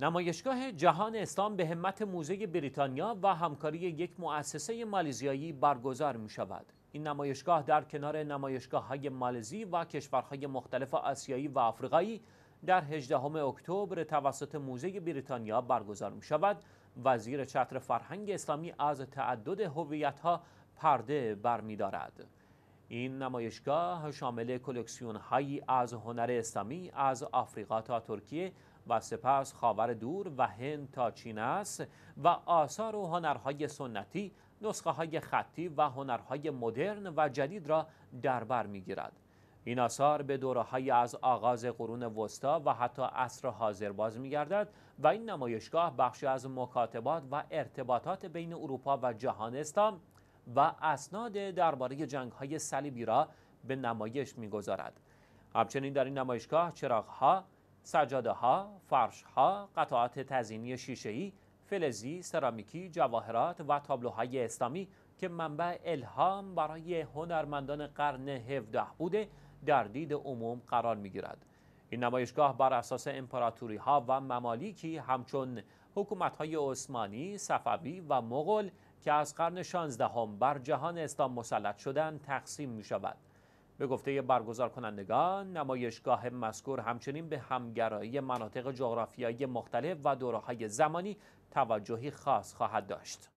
نمایشگاه جهان اسلام به همت موزه بریتانیا و همکاری یک مؤسسه مالزیایی برگزار می شود. این نمایشگاه در کنار نمایشگاه های مالزی و کشورهای مختلف آسیایی و آفریقایی در 18 اکتبر توسط موزه بریتانیا برگزار می شود. وزیر چتر فرهنگ اسلامی از تعدد ها پرده برمیدارد. این نمایشگاه شامل کلکسیون هایی از هنر اسلامی از آفریقا تا ترکیه و سپس خاور دور و هند تا چین است و آثار و هنرهای سنتی نسخه های خطی و هنرهای مدرن و جدید را در بر میگیرد این آثار به دورههایی از آغاز قرون وسطا و حتی عصر حاضر باز گردد و این نمایشگاه بخشی از مکاتبات و ارتباطات بین اروپا و جهان اسلام و اسناد درباره جنگ های صلیبی را به نمایش میگذارد. همچنین در این نمایشگاه ها، فرش ها، قطعات شیشه شیشه‌ای، فلزی، سرامیکی، جواهرات و تابلوهای اسلامی که منبع الهام برای هنرمندان قرن 17 بوده در دید عموم قرار می‌گیرد. این نمایشگاه بر اساس امپراتوری ها و ممالیکی همچون حکومت های عثمانی، صفوی و مغل، که از قرن 16 هم بر جهان اسلام مسلط شدن تقسیم می شود. به گفته برگزار کنندگان نمایشگاه مذکور همچنین به همگرایی مناطق جغرافیایی مختلف و دوره‌های زمانی توجهی خاص خواهد داشت.